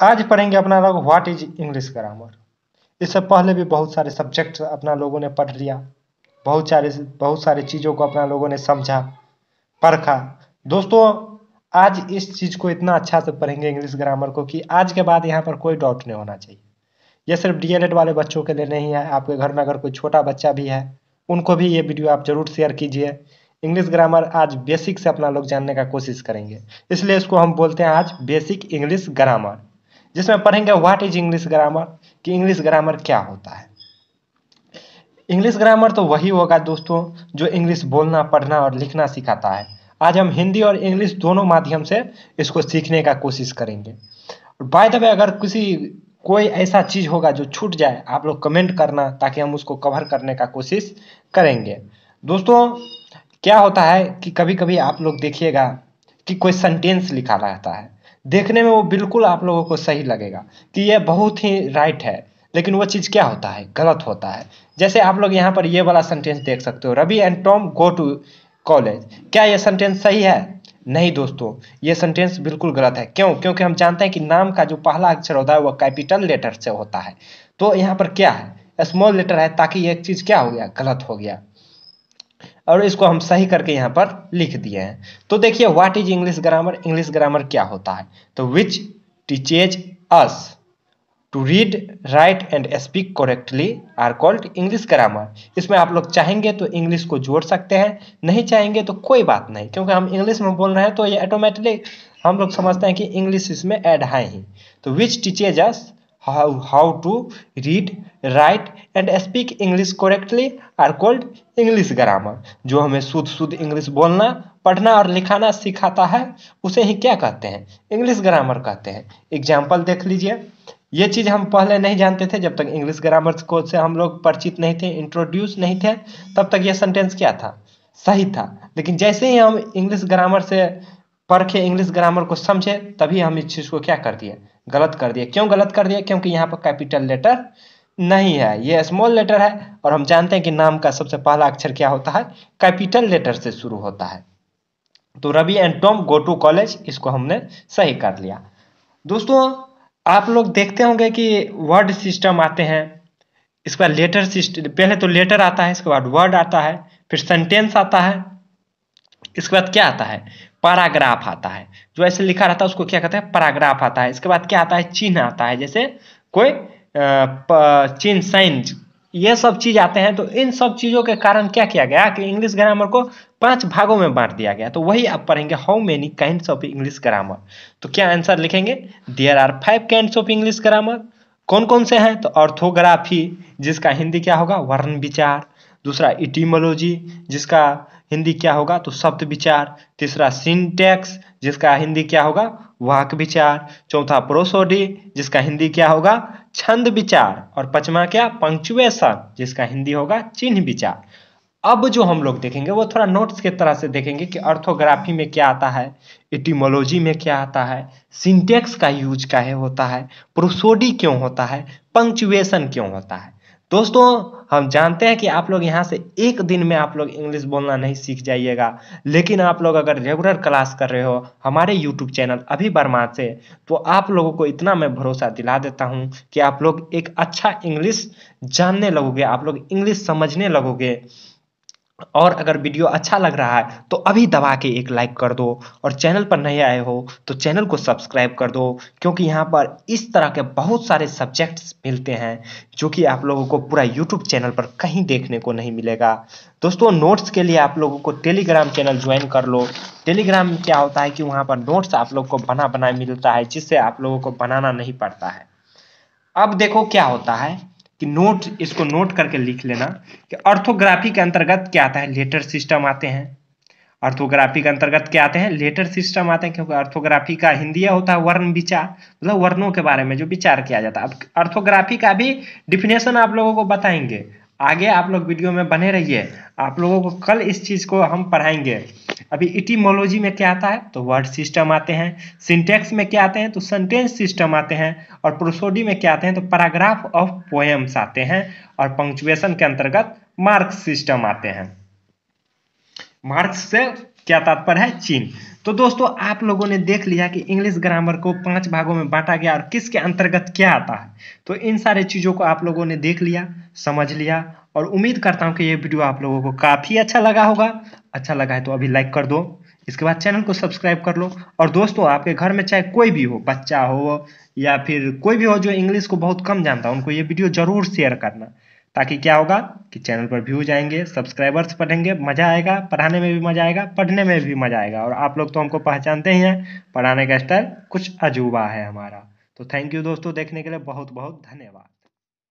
आज पढ़ेंगे अपना लोग व्हाट इज इंग्लिश ग्रामर इससे पहले भी बहुत सारे सब्जेक्ट अपना लोगों ने पढ़ लिया बहुत सारे बहुत सारे चीज़ों को अपना लोगों ने समझा परखा दोस्तों आज इस चीज़ को इतना अच्छा से पढ़ेंगे इंग्लिश ग्रामर को कि आज के बाद यहाँ पर कोई डाउट नहीं होना चाहिए यह सिर्फ डी वाले बच्चों के लिए नहीं है आपके घर में अगर कोई छोटा बच्चा भी है उनको भी ये वीडियो आप जरूर शेयर कीजिए इंग्लिश ग्रामर आज बेसिक से अपना लोग जानने का कोशिश करेंगे इसलिए इसको हम बोलते हैं आज बेसिक इंग्लिश ग्रामर जिसमें पढ़ेंगे व्हाट इज इंग्लिश ग्रामर कि इंग्लिश ग्रामर क्या होता है इंग्लिश ग्रामर तो वही होगा दोस्तों जो इंग्लिश बोलना पढ़ना और लिखना सिखाता है आज हम हिंदी और इंग्लिश दोनों माध्यम से इसको सीखने का कोशिश करेंगे बाय द वे अगर किसी कोई ऐसा चीज होगा जो छूट जाए आप लोग कमेंट करना ताकि हम उसको कवर करने का कोशिश करेंगे दोस्तों क्या होता है कि कभी कभी आप लोग देखिएगा कि कोई सेंटेंस लिखा रहता है देखने में वो बिल्कुल आप लोगों को सही लगेगा कि यह बहुत ही राइट है लेकिन वो चीज़ क्या होता है गलत होता है जैसे आप लोग यहाँ पर ये वाला सेंटेंस देख सकते हो Ravi and Tom go to college क्या यह सेंटेंस सही है नहीं दोस्तों ये सेंटेंस बिल्कुल गलत है क्यों क्योंकि हम जानते हैं कि नाम का जो पहला अक्षर होता है वह कैपिटल लेटर से होता है तो यहाँ पर क्या है स्मॉल लेटर है ताकि ये चीज़ क्या हो गया गलत हो गया और इसको हम सही करके यहाँ पर लिख दिए हैं तो देखिए what is English grammar English grammar क्या होता है तो which teaches us to read write and speak correctly are called English grammar इसमें आप लोग चाहेंगे तो इंग्लिश को जोड़ सकते हैं नहीं चाहेंगे तो कोई बात नहीं क्योंकि हम इंग्लिश में बोल रहे हैं तो ये ऑटोमेटिकली हम लोग समझते हैं कि इंग्लिश इसमें ऐड है ही तो which teaches us how, how to read write and speak English correctly are called English grammar जो हमें शुद्ध शुद्ध इंग्लिश बोलना पढ़ना और लिखाना सिखाता है उसे ही क्या कहते हैं इंग्लिश ग्रामर कहते हैं एग्जाम्पल देख लीजिए ये चीज़ हम पहले नहीं जानते थे जब तक इंग्लिश ग्रामर को से हम लोग परिचित नहीं थे इंट्रोड्यूस नहीं थे तब तक ये सेंटेंस क्या था सही था लेकिन जैसे ही हम इंग्लिश ग्रामर से परखे इंग्लिश ग्रामर को समझे तभी हम इस चीज़ को क्या कर दिए गलत कर दिया क्यों गलत कर दिया क्योंकि यहाँ पर कैपिटल लेटर नहीं है ये स्मॉल लेटर है और हम जानते हैं कि नाम का सबसे पहला अक्षर क्या होता है कैपिटल लेटर से शुरू होता है तो Ravi and Tom go to college इसको हमने सही कर लिया दोस्तों आप लोग देखते होंगे कि वर्ड सिस्टम आते हैं इसके बाद लेटर सिस्टम पहले तो लेटर आता है इसके बाद वर्ड आता है फिर सेंटेंस आता है इसके बाद क्या आता है पैराग्राफ आता है जो ऐसे लिखा रहता है उसको क्या कहते हैं पैराग्राफ आता है इसके बाद क्या आता है चिन्ह आता है जैसे कोई चिन्ह साइन ये सब चीज आते हैं तो इन सब चीजों के कारण क्या किया गया कि इंग्लिश ग्रामर को पांच भागों में बांट दिया गया तो वही आप पढ़ेंगे how many kind of English grammar तो क्या आंसर लिखेंगे there are five kind of English grammar कौन कौन से हैं तो ऑर्थोग्राफी जिसका हिंदी क्या होगा वर्ण विचार दूसरा इटीमोलॉजी जिसका हिंदी क्या होगा तो शब्द विचार तीसरा सिंटैक्स जिसका हिंदी क्या होगा वाक विचार चौथा प्रोसोडी जिसका हिंदी क्या होगा छंद विचार और पंचवा क्या पंक्चुएशन जिसका हिंदी होगा चिन्ह विचार अब जो हम लोग देखेंगे वो थोड़ा नोट्स के तरह से देखेंगे कि अर्थोग्राफी में क्या आता है इटिमोलॉजी में क्या आता है सिंटेक्स का यूज क्या होता है प्रोसोडी क्यों होता है पंक्चुएशन क्यों होता है दोस्तों हम जानते हैं कि आप लोग यहाँ से एक दिन में आप लोग इंग्लिश बोलना नहीं सीख जाइएगा लेकिन आप लोग अगर रेगुलर क्लास कर रहे हो हमारे यूट्यूब चैनल अभी बर्मा से तो आप लोगों को इतना मैं भरोसा दिला देता हूँ कि आप लोग एक अच्छा इंग्लिश जानने लगोगे आप लोग इंग्लिश समझने लगोगे और अगर वीडियो अच्छा लग रहा है तो अभी दबा के एक लाइक कर दो और चैनल पर नए आए हो तो चैनल को सब्सक्राइब कर दो क्योंकि यहाँ पर इस तरह के बहुत सारे सब्जेक्ट्स मिलते हैं जो कि आप लोगों को पूरा यूट्यूब चैनल पर कहीं देखने को नहीं मिलेगा दोस्तों नोट्स के लिए आप लोगों को टेलीग्राम चैनल ज्वाइन कर लो टेलीग्राम क्या होता है कि वहाँ पर नोट्स आप लोग को बना बनाए मिलता है जिससे आप लोगों को बनाना नहीं पड़ता है अब देखो क्या होता है कि नोट इसको नोट करके लिख लेना कि अर्थोग्राफी के अंतर्गत क्या आता है लेटर सिस्टम आते हैं अर्थोग्राफी के अंतर्गत क्या आते हैं लेटर सिस्टम आते हैं क्योंकि अर्थोग्राफी का हिंदी होता है वर्ण विचार मतलब वर्णों के बारे में जो विचार किया जाता है अब अर्थोग्राफी का भी डिफिनेशन आप लोगों को बताएंगे आगे आप लोग वीडियो में बने रहिए आप लोगों को कल इस चीज़ को हम पढ़ाएंगे अभी इटीमोलॉजी में क्या आता है तो वर्ड सिस्टम आते हैं सिंटेक्स में क्या आते हैं तो सेंटेंस सिस्टम आते हैं और प्रोसोडी में क्या आते हैं तो पैराग्राफ ऑफ पोएम्स आते हैं और पंक्चुएशन के अंतर्गत मार्क सिस्टम आते हैं मार्क्स से क्या तात्पर्य है चीन तो दोस्तों आप लोगों ने देख लिया कि इंग्लिश ग्रामर को पांच भागों में बांटा गया और किसके अंतर्गत क्या आता है तो इन सारे चीज़ों को आप लोगों ने देख लिया समझ लिया और उम्मीद करता हूँ कि ये वीडियो आप लोगों को काफ़ी अच्छा लगा होगा अच्छा लगा है तो अभी लाइक कर दो इसके बाद चैनल को सब्सक्राइब कर लो और दोस्तों आपके घर में चाहे कोई भी हो बच्चा हो या फिर कोई भी हो जो इंग्लिश को बहुत कम जानता हो उनको ये वीडियो ज़रूर शेयर करना ताकि क्या होगा कि चैनल पर व्यूज आएंगे सब्सक्राइबर्स पढ़ेंगे मज़ा आएगा पढ़ाने में भी मज़ा आएगा पढ़ने में भी मज़ा आएगा और आप लोग तो हमको पहचानते ही हैं पढ़ाने का स्टाइल कुछ अजूबा है हमारा तो थैंक यू दोस्तों देखने के लिए बहुत बहुत धन्यवाद